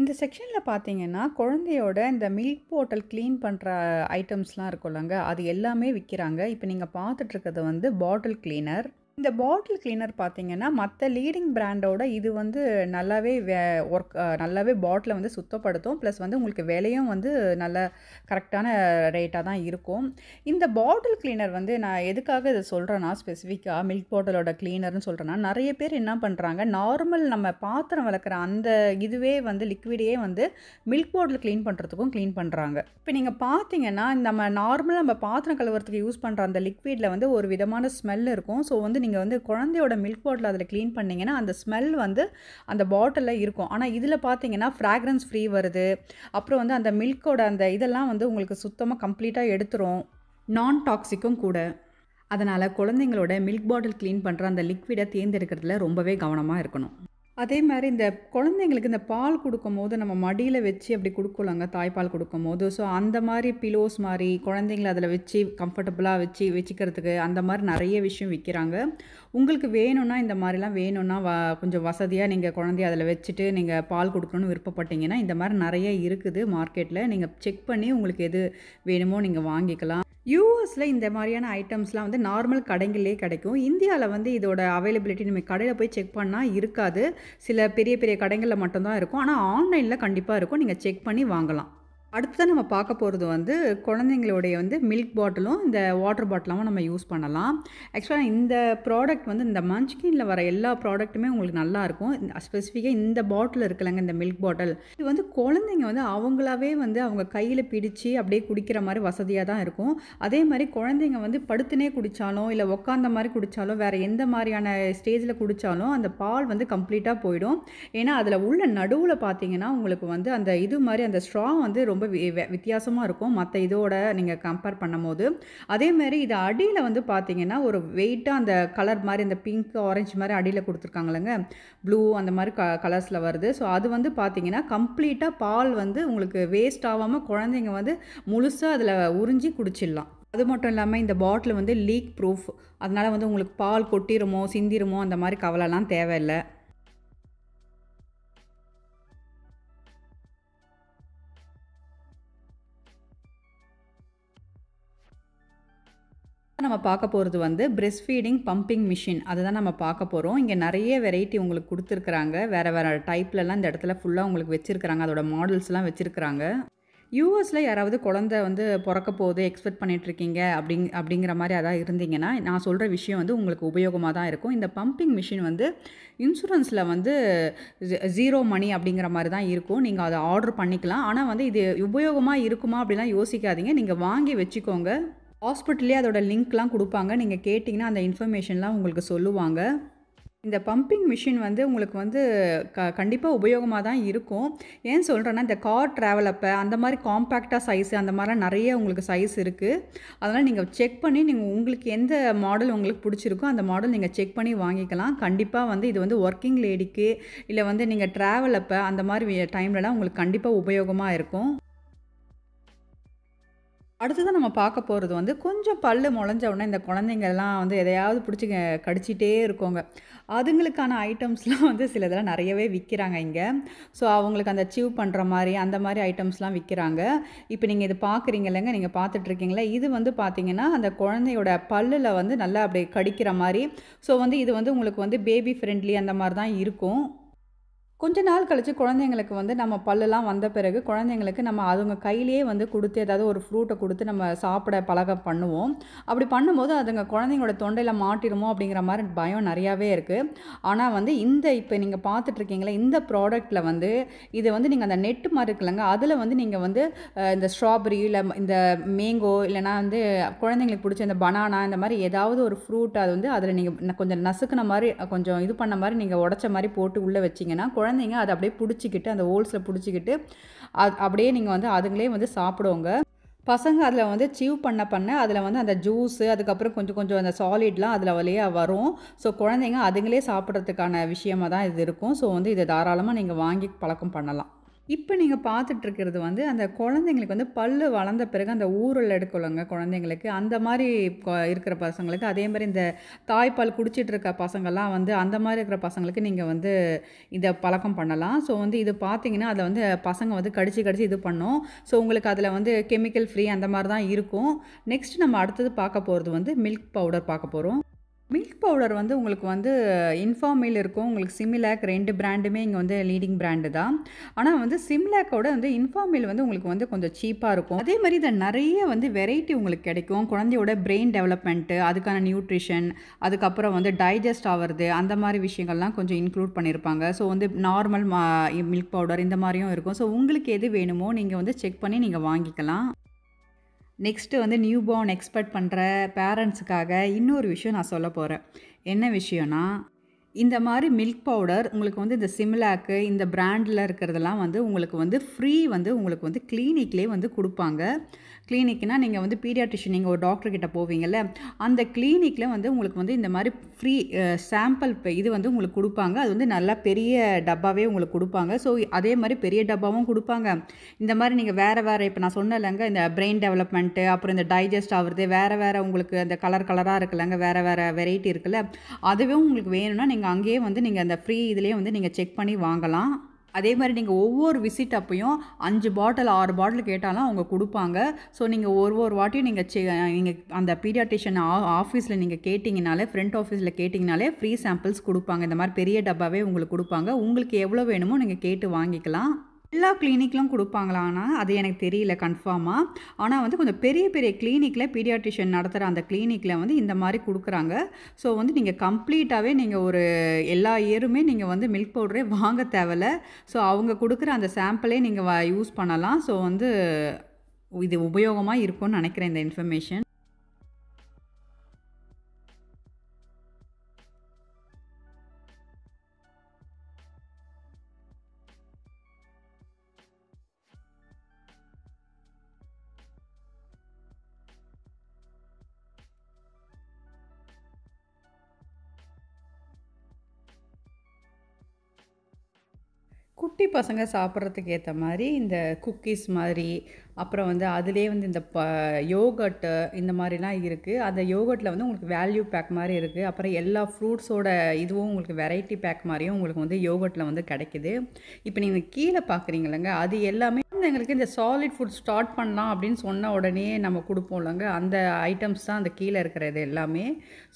இந்த செக்ஷனில் பார்த்தீங்கன்னா குழந்தையோட இந்த மில்க் போட்டல் க்ளீன் பண்ணுற ஐட்டம்ஸ்லாம் இருக்கும்லங்க அது எல்லாமே விற்கிறாங்க இப்போ நீங்கள் பார்த்துட்ருக்கிறது வந்து பாட்டில் கிளீனர் இந்த பாட்டில் கிளீனர் பார்த்தீங்கன்னா மற்ற லீடிங் பிராண்டோட இது வந்து நல்லாவே வே ஒர்க் நல்லாவே பாட்டிலை வந்து சுத்தப்படுத்தும் ப்ளஸ் வந்து உங்களுக்கு விலையும் வந்து நல்ல கரெக்டான ரேட்டாக தான் இருக்கும் இந்த பாட்டில் கிளீனர் வந்து நான் எதுக்காக இதை சொல்கிறேன்னா ஸ்பெசிஃபிக்காக மில்க் பாட்டிலோட கிளீனர்னு சொல்கிறேன்னா நிறைய பேர் என்ன பண்ணுறாங்க நார்மல் நம்ம பாத்திரம் வளர்க்குற அந்த இதுவே வந்து லிக்விடையே வந்து மில்க் பாட்டில் க்ளீன் பண்ணுறதுக்கும் க்ளீன் பண்ணுறாங்க இப்போ நீங்கள் பார்த்தீங்கன்னா நம்ம நார்மலாக நம்ம பாத்திரம் கழுவுறதுக்கு யூஸ் பண்ணுற அந்த லிக்விடில் வந்து ஒரு விதமான ஸ்மெல் இருக்கும் ஸோ வந்து நீங்கள் வந்து குழந்தையோட மில்க் பாட்டில் அதில் க்ளீன் பண்ணிங்கன்னா அந்த ஸ்மெல் வந்து அந்த பாட்டிலில் இருக்கும் ஆனால் இதில் பார்த்தீங்கன்னா ஃப்ராக்ரன்ஸ் ஃப்ரீ வருது அப்புறம் வந்து அந்த மில்க்கோட அந்த இதெல்லாம் வந்து உங்களுக்கு சுத்தமாக கம்ப்ளீட்டாக எடுத்துரும் நான் டாக்ஸிக்கும் கூட அதனால் குழந்தைங்களோட மில்க் பாட்டில் க்ளீன் பண்ணுற அந்த லிக்விடை தேர்ந்தெடுக்கிறதுல ரொம்பவே கவனமாக இருக்கணும் அதே மாதிரி இந்த குழந்தைங்களுக்கு இந்த பால் கொடுக்கும் போது நம்ம மடியில் வச்சு அப்படி கொடுக்கலாங்க தாய்ப்பால் கொடுக்கும் போது ஸோ அந்த மாதிரி பிலோஸ் மாதிரி குழந்தைங்கள அதில் வச்சு கம்ஃபர்டபுளாக வச்சு வச்சுக்கிறதுக்கு அந்த மாதிரி நிறைய விஷயம் விற்கிறாங்க உங்களுக்கு வேணும்னா இந்த மாதிரிலாம் வேணும்னா வ கொஞ்சம் வசதியாக நீங்கள் குழந்தைய அதில் வச்சுட்டு நீங்கள் பால் கொடுக்கணும்னு விருப்பப்பட்டீங்கன்னா இந்த மாதிரி நிறைய இருக்குது மார்க்கெட்டில் நீங்கள் செக் பண்ணி உங்களுக்கு எது வேணுமோ நீங்கள் வாங்கிக்கலாம் யூஎஸில் இந்த மாதிரியான ஐட்டம்ஸ்லாம் வந்து நார்மல் கடைங்களே கிடைக்கும் இந்தியாவில் வந்து இதோட அவைலபிலிட்டி நம்ம கடையில் போய் செக் பண்ணால் இருக்காது சில பெரிய பெரிய கடைகளில் மட்டும்தான் இருக்கும் ஆனால் ஆன்லைனில் கண்டிப்பாக இருக்கும் நீங்கள் செக் பண்ணி வாங்கலாம் அடுத்ததாக நம்ம பார்க்க போகிறது வந்து குழந்தைங்களுடைய வந்து மில்க் பாட்டிலும் இந்த வாட்டர் பாட்டிலாகவும் நம்ம யூஸ் பண்ணலாம் ஆக்சுவலாக இந்த ப்ராடக்ட் வந்து இந்த மஞ்ச்கீனில் வர எல்லா ப்ராடக்ட்டுமே உங்களுக்கு நல்லாயிருக்கும் ஸ்பெசிஃபிக்காக இந்த பாட்டில் இருக்கலங்க இந்த மில்க் பாட்டில் இது வந்து குழந்தைங்க வந்து அவங்களாவே வந்து அவங்க கையில் பிடிச்சி அப்படியே குடிக்கிற மாதிரி வசதியாக தான் இருக்கும் அதே மாதிரி குழந்தைங்க வந்து படுத்துனே குடித்தாலும் இல்லை உக்காந்த மாதிரி குடித்தாலும் வேறு எந்த மாதிரியான ஸ்டேஜில் குடித்தாலும் அந்த பால் வந்து கம்ப்ளீட்டாக போயிடும் ஏன்னா அதில் உள்ள நடுவில் பார்த்தீங்கன்னா உங்களுக்கு வந்து அந்த இது மாதிரி அந்த ஸ்ட்ரா வந்து ரொம்ப ரொம்ப வித்தியாசமாக இருக்கும் மற்ற இதோட நீங்கள் கம்பேர் பண்ணும்போது அதேமாதிரி இது அடியில் வந்து பார்த்தீங்கன்னா ஒரு வெயிட்டாக அந்த கலர் மாதிரி இந்த பிங்க் ஆரஞ்சு மாதிரி அடியில் கொடுத்துருக்காங்களேங்க ப்ளூ அந்த மாதிரி க கலர்ஸில் வருது ஸோ அது வந்து பார்த்தீங்கன்னா கம்ப்ளீட்டாக பால் வந்து உங்களுக்கு வேஸ்ட் ஆகாமல் குழந்தைங்க வந்து முழுசாக அதில் உறிஞ்சி குடிச்சிடலாம் அது மட்டும் இல்லாமல் இந்த பாட்டில் வந்து லீக் ப்ரூஃப் அதனால் வந்து உங்களுக்கு பால் கொட்டிருமோ சிந்திருமோ அந்த மாதிரி கவலைலாம் தேவையில்லை நம்ம பார்க்க போகிறது வந்து பிரெஸ்ட் ஃபீடிங் பம்பிங் மிஷின் தான் நம்ம பார்க்க போகிறோம் இங்கே நிறைய வெரைட்டி உங்களுக்கு கொடுத்துருக்குறாங்க வேறு வேறு டைப்லலாம் இந்த இடத்துல ஃபுல்லாக உங்களுக்கு வச்சுருக்குறாங்க அதோட மாடல்ஸ்லாம் வச்சுருக்குறாங்க யூஎஸில் யாராவது குழந்த வந்து பிறக்க போகுது எக்ஸ்பெக்ட் பண்ணிகிட்ருக்கீங்க அப்படிங் அப்படிங்கிற மாதிரி அதான் இருந்தீங்கன்னா நான் சொல்கிற விஷயம் வந்து உங்களுக்கு உபயோகமாக தான் இருக்கும் இந்த பம்பிங் மிஷின் வந்து இன்சூரன்ஸில் வந்து ஜீரோ மணி அப்படிங்கிற மாதிரி தான் இருக்கும் நீங்கள் அதை ஆர்டர் பண்ணிக்கலாம் ஆனால் வந்து இது உபயோகமாக இருக்குமா அப்படிலாம் யோசிக்காதீங்க நீங்கள் வாங்கி வச்சுக்கோங்க ஹாஸ்பிட்டல்லே அதோட லிங்க்லாம் கொடுப்பாங்க நீங்கள் கேட்டிங்கன்னா அந்த இன்ஃபர்மேஷன்லாம் உங்களுக்கு சொல்லுவாங்க இந்த பம்பிங் மிஷின் வந்து உங்களுக்கு வந்து க கண்டிப்பாக உபயோகமாக தான் இருக்கும் ஏன் சொல்கிறேன்னா இந்த கார் ட்ராவல் அப்போ அந்த மாதிரி காம்பேக்டாக சைஸ் அந்த மாதிரிலாம் நிறைய உங்களுக்கு சைஸ் இருக்குது அதனால் நீங்கள் செக் பண்ணி நீங்கள் உங்களுக்கு எந்த மாடல் உங்களுக்கு பிடிச்சிருக்கோ அந்த மாடல் நீங்கள் செக் பண்ணி வாங்கிக்கலாம் கண்டிப்பாக வந்து இது வந்து ஒர்க்கிங் லேடிக்கு இல்லை வந்து நீங்கள் ட்ராவல் அப்போ அந்த மாதிரி டைம்லலாம் உங்களுக்கு கண்டிப்பாக உபயோகமாக இருக்கும் அடுத்தது நம்ம பார்க்க போகிறது வந்து கொஞ்சம் பல் முளைஞ்ச உடனே இந்த குழந்தைங்கள்லாம் வந்து எதையாவது பிடிச்சி கடிச்சிட்டே இருக்கோங்க அதுங்களுக்கான ஐட்டம்ஸ்லாம் வந்து சில இதெல்லாம் நிறையவே விற்கிறாங்க இங்கே ஸோ அவங்களுக்கு அந்த அச்சீவ் பண்ணுற மாதிரி அந்த மாதிரி ஐட்டம்ஸ்லாம் விற்கிறாங்க இப்போ நீங்கள் இது பார்க்குறீங்க இல்லைங்க நீங்கள் பார்த்துட்ருக்கீங்களா இது வந்து பார்த்தீங்கன்னா அந்த குழந்தையோட பல்லில் வந்து நல்லா அப்படி கடிக்கிற மாதிரி ஸோ வந்து இது வந்து உங்களுக்கு வந்து பேபி ஃப்ரெண்ட்லி அந்த மாதிரி தான் இருக்கும் கொஞ்ச நாள் கழித்து குழந்தைங்களுக்கு வந்து நம்ம பல்லுலாம் வந்த பிறகு குழந்தைங்களுக்கு நம்ம அதுங்க கையிலேயே வந்து கொடுத்து ஏதாவது ஒரு ஃப்ரூட்டை கொடுத்து நம்ம சாப்பிட பழக பண்ணுவோம் அப்படி பண்ணும்போது அதுங்க குழந்தைங்களோட தொண்டையில் மாட்டிடுமோ அப்படிங்கிற மாதிரி பயம் நிறையாவே இருக்குது ஆனால் வந்து இந்த இப்போ நீங்கள் பார்த்துட்ருக்கீங்களே இந்த ப்ராடக்ட்டில் வந்து இது வந்து நீங்கள் அந்த நெட்டு மாதிரி இருக்குல்லங்க அதில் வந்து நீங்கள் வந்து இந்த ஸ்ட்ராபெரி இல்லை இந்த மேங்கோ இல்லைனா வந்து குழந்தைங்களுக்கு பிடிச்ச இந்த பனானா இந்த மாதிரி ஏதாவது ஒரு ஃப்ரூட் அது வந்து அதில் நீங்கள் கொஞ்சம் நசுக்கின மாதிரி கொஞ்சம் இது பண்ண மாதிரி நீங்கள் உடச்ச மாதிரி போட்டு உள்ளே வச்சிங்கன்னா குழந்தை குழந்தைங்க அதை அப்படியே பிடிச்சிக்கிட்டு அந்த ஓல்ஸில் பிடிச்சிக்கிட்டு அது அப்படியே நீங்கள் வந்து அதுங்களே வந்து சாப்பிடுவோங்க பசங்க அதில் வந்து சீவ் பண்ண பண்ண அதில் வந்து அந்த ஜூஸு அதுக்கப்புறம் கொஞ்சம் கொஞ்சம் அந்த சாலிட்லாம் அதில் வழியாக வரும் ஸோ குழந்தைங்க அதுங்களே சாப்பிட்றதுக்கான விஷயமாக தான் இது இருக்கும் ஸோ வந்து இதை தாராளமாக நீங்கள் வாங்கி பழக்கம் பண்ணலாம் இப்போ நீங்கள் பார்த்துட்ருக்கிறது வந்து அந்த குழந்தைங்களுக்கு வந்து பல் வளர்ந்த பிறகு அந்த ஊரில் எடுக்கலங்க குழந்தைங்களுக்கு அந்த மாதிரி இருக்கிற பசங்களுக்கு அதே மாதிரி இந்த தாய்ப்பால் குடிச்சிட்டு இருக்க பசங்கள்லாம் வந்து அந்த மாதிரி இருக்கிற பசங்களுக்கு நீங்கள் வந்து இந்த பழக்கம் பண்ணலாம் ஸோ வந்து இது பார்த்தீங்கன்னா அதை வந்து பசங்க வந்து கடிச்சு கடிச்சு இது பண்ணும் ஸோ உங்களுக்கு அதில் வந்து கெமிக்கல் ஃப்ரீ அந்த மாதிரி தான் இருக்கும் நெக்ஸ்ட் நம்ம அடுத்தது பார்க்க போகிறது வந்து மில்க் பவுடர் பார்க்க போகிறோம் மில்க் பவுடர் வந்து உங்களுக்கு வந்து இன்ஃபார்மில் இருக்கும் உங்களுக்கு சிமிலாக் ரெண்டு பிராண்டுமே இங்கே வந்து லீடிங் பிராண்டு தான் ஆனால் வந்து சிம்லேக்கோட வந்து இன்ஃபார்மில் வந்து உங்களுக்கு வந்து கொஞ்சம் சீப்பாக இருக்கும் அதே மாதிரி இதை நிறைய வந்து வெரைட்டி உங்களுக்கு கிடைக்கும் குழந்தையோட பிரெயின் டெவலப்மெண்ட்டு அதுக்கான நியூட்ரிஷன் அதுக்கப்புறம் வந்து டைஜஸ்ட் ஆகிறது அந்த மாதிரி விஷயங்கள்லாம் கொஞ்சம் இன்க்ளூட் பண்ணியிருப்பாங்க ஸோ வந்து நார்மல் மில்க் பவுடர் இந்த மாதிரியும் இருக்கும் ஸோ உங்களுக்கு எது வேணுமோ நீங்கள் வந்து செக் பண்ணி நீங்கள் வாங்கிக்கலாம் நெக்ஸ்ட்டு வந்து நியூ பார்ன் எக்ஸ்பெக்ட் பண்ணுற பேரண்ட்ஸுக்காக இன்னொரு விஷயம் நான் சொல்ல போகிறேன் என்ன விஷயம்னா இந்த மாதிரி மில்க் பவுடர் உங்களுக்கு வந்து இந்த சிம்லாக்கு இந்த பிராண்டில் இருக்கிறதெல்லாம் வந்து உங்களுக்கு வந்து ஃப்ரீ வந்து உங்களுக்கு வந்து கிளினிக்லேயே வந்து கொடுப்பாங்க கிளினிக்னால் நீங்கள் வந்து பீடியாட்ரிஷன் நீங்கள் ஒரு டாக்டர்கிட்ட போவீங்கள்ல அந்த கிளினிக்கில் வந்து உங்களுக்கு வந்து இந்த மாதிரி ஃப்ரீ சாம்பிள் இது வந்து உங்களுக்கு கொடுப்பாங்க அது வந்து நல்லா பெரிய டப்பாவே உங்களுக்கு கொடுப்பாங்க ஸோ அதே மாதிரி பெரிய டப்பாவும் கொடுப்பாங்க இந்த மாதிரி நீங்கள் வேறு வேறு இப்போ நான் சொன்னலங்க இந்த பிரெயின் டெவலப்மெண்ட்டு அப்புறம் இந்த டைஜஸ்ட் ஆகுறது வேறு வேறு உங்களுக்கு அந்த கலர் கலராக இருக்குல்லங்க வேறு வேறு வெரைட்டி இருக்குல்ல அதுவே உங்களுக்கு வேணும்னா நீங்கள் அங்கேயே வந்து நீங்கள் அந்த ஃப்ரீ இதுலேயே வந்து நீங்கள் செக் பண்ணி வாங்கலாம் அதே மாதிரி நீங்கள் ஒவ்வொரு விசிட் அப்பையும் அஞ்சு பாட்டில் ஆறு பாட்டில் கேட்டாலும் அவங்க கொடுப்பாங்க ஸோ நீங்கள் ஒரு ஒரு வாட்டியும் நீங்கள் செ நீங்கள் அந்த ஆ ஆஃபீஸில் நீங்கள் கேட்டிங்கனாலே ஃப்ரண்ட் ஆஃபீஸில் கேட்டிங்கனாலே ஃப்ரீ சாம்பிள்ஸ் கொடுப்பாங்க இந்த மாதிரி பெரிய டப்பாவே உங்களுக்கு கொடுப்பாங்க உங்களுக்கு எவ்வளோ வேணுமோ நீங்கள் கேட்டு வாங்கிக்கலாம் எல்லா கிளினிக்லும் கொடுப்பாங்களான்னா அது எனக்கு தெரியல கன்ஃபார்மாக ஆனால் வந்து கொஞ்சம் பெரிய பெரிய கிளினிக்கில் பீடியாட்ரிஷியன் நடத்துகிற அந்த கிளினிக்கில் வந்து இந்த மாதிரி கொடுக்குறாங்க ஸோ வந்து நீங்கள் கம்ப்ளீட்டாகவே நீங்கள் ஒரு எல்லா இயருமே நீங்கள் வந்து மில்க் பவுடரே வாங்க தேவையில்ல ஸோ அவங்க கொடுக்குற அந்த சாம்பிளே நீங்கள் யூஸ் பண்ணலாம் ஸோ வந்து இது உபயோகமாக இருக்கும்னு நினைக்கிறேன் இந்த இன்ஃபர்மேஷன் குட்டி பசங்க சாப்பிட்றதுக்கு ஏற்ற மாதிரி இந்த குக்கீஸ் மாதிரி அப்புறம் வந்து அதிலே வந்து இந்த ப யோகட்டு இந்த மாதிரிலாம் இருக்குது அந்த யோகட்டில் வந்து உங்களுக்கு வேல்யூ பேக் மாதிரி இருக்குது அப்புறம் எல்லா ஃப்ரூட்ஸோட இதுவும் உங்களுக்கு வெரைட்டி பேக் மாதிரியும் உங்களுக்கு வந்து யோகட்டில் வந்து கிடைக்கிது இப்போ நீங்கள் கீழே பார்க்குறீங்களங்க அது எல்லாமே எங்களுக்கு இந்த சாலிட் ஃபுட் ஸ்டார்ட் பண்ணலாம் அப்படின்னு சொன்ன உடனே நம்ம கொடுப்போம்லங்க அந்த ஐட்டம்ஸ் தான் அந்த கீழே இருக்கிறது எல்லாமே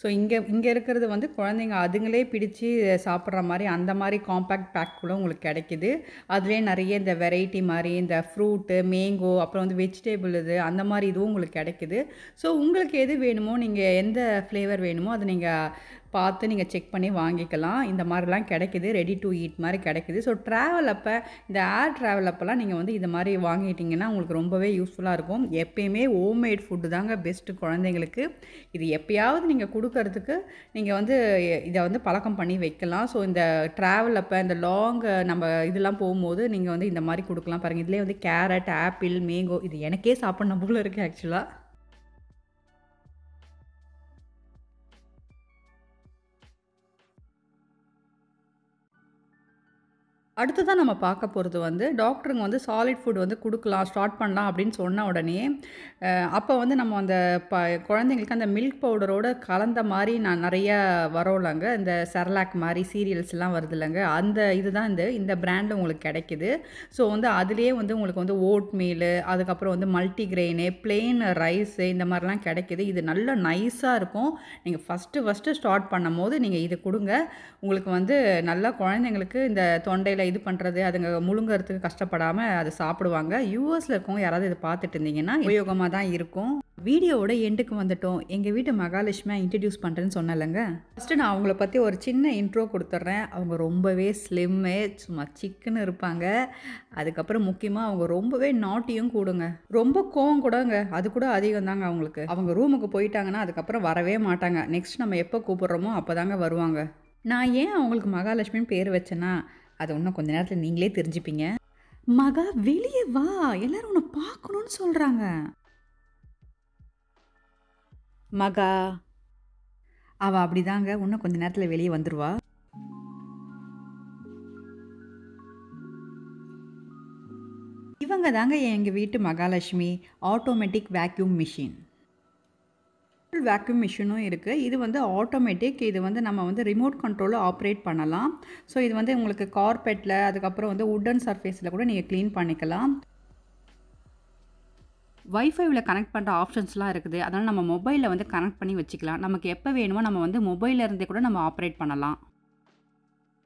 ஸோ இங்கே இங்கே இருக்கிறது வந்து குழந்தைங்க அதுங்களே பிடிச்சி சாப்பிட்ற மாதிரி அந்த மாதிரி காம்பேக்ட் பேக் கூட உங்களுக்கு கிடைக்கிது அதுலேயே நிறைய இந்த வெரைட்டி மாதிரி இந்த ஃப்ரூட்டு மேங்கோ அப்புறம் வந்து வெஜிடேபிள் இது அந்த மாதிரி இதுவும் உங்களுக்கு கிடைக்குது ஸோ உங்களுக்கு எது வேணுமோ நீங்கள் எந்த ஃப்ளேவர் வேணுமோ அதை நீங்கள் பார்த்து நீங்கள் செக் பண்ணி வாங்கிக்கலாம் இந்த மாதிரிலாம் கிடைக்கிது ரெடி டு ஈட் மாதிரி கிடைக்கிது ஸோ ட்ராவல் அப்போ இந்த ஏர் ட்ராவல் அப்போலாம் நீங்கள் வந்து இது மாதிரி வாங்கிட்டிங்கன்னா உங்களுக்கு ரொம்பவே யூஸ்ஃபுல்லாக இருக்கும் எப்பயுமே ஹோம்மேட் ஃபுட்டு தாங்க பெஸ்ட்டு குழந்தைங்களுக்கு இது எப்பயாவது நீங்கள் கொடுக்கறதுக்கு நீங்கள் வந்து இதை வந்து பழக்கம் பண்ணி வைக்கலாம் ஸோ இந்த ட்ராவல் அப்போ இந்த லாங் நம்ம இதெல்லாம் போகும்போது நீங்கள் வந்து இந்த மாதிரி கொடுக்கலாம் பாருங்கள் இதிலே வந்து கேரட் ஆப்பிள் மேங்கோ இது எனக்கே சாப்பிட்ணும் போல இருக்குது ஆக்சுவலாக அடுத்து தான் நம்ம பார்க்க போகிறது வந்து டாக்டருங்க வந்து சாலிட் ஃபுட் வந்து கொடுக்கலாம் ஸ்டார்ட் பண்ணலாம் அப்படின்னு சொன்ன உடனே அப்போ வந்து நம்ம அந்த ப குழந்தைங்களுக்கு அந்த மில்க் பவுடரோடு கலந்த மாதிரி நான் நிறைய வரோம்லங்க இந்த செர்லாக் மாதிரி சீரியல்ஸ்லாம் வருது இல்லைங்க அந்த இதுதான் இந்த இந்த பிராண்டு உங்களுக்கு கிடைக்கிது ஸோ வந்து அதுலேயே வந்து உங்களுக்கு வந்து ஓட் மீலு அதுக்கப்புறம் வந்து மல்டிக்ரெயினு பிளெயின் ரைஸு இந்த மாதிரிலாம் கிடைக்கிது இது நல்ல நைஸாக இருக்கும் நீங்கள் ஃபஸ்ட்டு ஃபஸ்ட்டு ஸ்டார்ட் பண்ணும் போது நீங்கள் இது கொடுங்க உங்களுக்கு வந்து நல்லா குழந்தைங்களுக்கு இந்த தொண்டையில் இது பண்ணுறது அதுங்க முழுங்கிறதுக்கு கஷ்டப்படாமல் அதை சாப்பிடுவாங்க யூஎஸில் இருக்கவங்க யாராவது இதை பார்த்துட்டு இருந்தீங்கன்னா உபயோகமாக தான் இருக்கும் வீடியோவோட எண்டுக்கு வந்துட்டோம் எங்கள் வீட்டு மகாலட்சுமியாக இன்ட்ரடியூஸ் பண்ணுறேன்னு சொன்னலைங்க ஃபஸ்ட்டு நான் அவங்கள பற்றி ஒரு சின்ன இன்ட்ரோ கொடுத்துட்றேன் அவங்க ரொம்பவே ஸ்லிம்மு சும்மா சிக்கன்னு இருப்பாங்க அதுக்கப்புறம் முக்கியமாக அவங்க ரொம்பவே நாட்டியும் கூடுங்க ரொம்ப கோவம் கூடங்க அது கூட அதிகம் தாங்க அவங்களுக்கு அவங்க ரூமுக்கு போயிட்டாங்கன்னா அதுக்கப்புறம் வரவே மாட்டாங்க நெக்ஸ்ட் நம்ம எப்போ கூப்பிட்றோமோ அப்போ தாங்க வருவாங்க நான் ஏன் அவங்களுக்கு மகாலட்சுமின்னு பேர் வச்சேன்னா அது இன்னும் கொஞ்ச நேரத்தில் நீங்களே தெரிஞ்சுப்பீங்க மகா வெளியே வா எல்லாரும் உன்னை பார்க்கணும்னு சொல்கிறாங்க மகா அவள் அப்படிதாங்க இன்னும் கொஞ்ச நேரத்தில் வெளியே வந்துடுவா இவங்க தாங்க எங்கள் வீட்டு Mahalakshmi automatic vacuum machine vacuum மிஷினும் இருக்குது இது வந்து ஆட்டோமேட்டிக் இது வந்து நம்ம வந்து ரிமோட் கண்ட்ரோலில் ஆப்ரேட் பண்ணலாம் ஸோ இது வந்து உங்களுக்கு கார்பெட்டில் அதுக்கப்புறம் வந்து உட்டன் சர்ஃபேஸில் கூட நீங்கள் க்ளீன் பண்ணிக்கலாம் வைஃபைவில் கனெக்ட் பண்ணுற ஆப்ஷன்ஸ்லாம் இருக்குது அதனால் நம்ம மொபைலில் வந்து கனெக்ட் பண்ணி வச்சுக்கலாம் நமக்கு எப்போ வேணுமோ நம்ம வந்து மொபைலில் இருந்தே கூட நம்ம ஆப்ரேட் பண்ணலாம்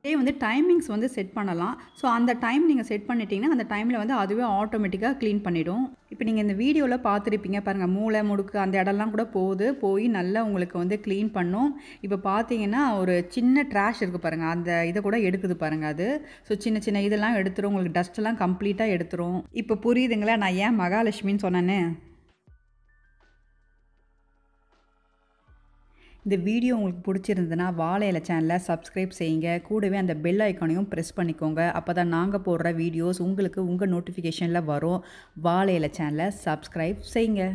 இதே வந்து டைமிங்ஸ் வந்து செட் பண்ணலாம் ஸோ அந்த டைம் நீங்கள் செட் பண்ணிட்டீங்கன்னா அந்த டைமில் வந்து அதுவே ஆட்டோமேட்டிக்காக க்ளீன் பண்ணிவிடும் இப்போ நீங்கள் இந்த வீடியோவில் பார்த்துருப்பீங்க பாருங்கள் மூளை முடுக்கு அந்த இடம்லாம் கூட போகுது போய் நல்லா உங்களுக்கு வந்து க்ளீன் பண்ணும் இப்போ பார்த்தீங்கன்னா ஒரு சின்ன ட்ராஷ் இருக்குது பாருங்கள் அந்த இதை கூட எடுக்குது பாருங்கள் அது ஸோ சின்ன சின்ன இதெல்லாம் எடுத்துரும் உங்களுக்கு டஸ்ட்டெல்லாம் கம்ப்ளீட்டாக எடுத்துரும் இப்போ புரியுதுங்களா நான் ஏன் மகாலட்சுமின்னு சொன்னேன்னு இந்த வீடியோ உங்களுக்கு பிடிச்சிருந்ததுன்னா வாழையில சேனலை சப்ஸ்கிரைப் செய்யுங்க கூடவே அந்த பெல் ஐக்கானையும் ப்ரெஸ் பண்ணிக்கோங்க அப்போ தான் நாங்கள் போடுற வீடியோஸ் உங்களுக்கு உங்கள் நோட்டிஃபிகேஷனில் வரும் வாழையில சேனலை சப்ஸ்கிரைப் செய்யுங்க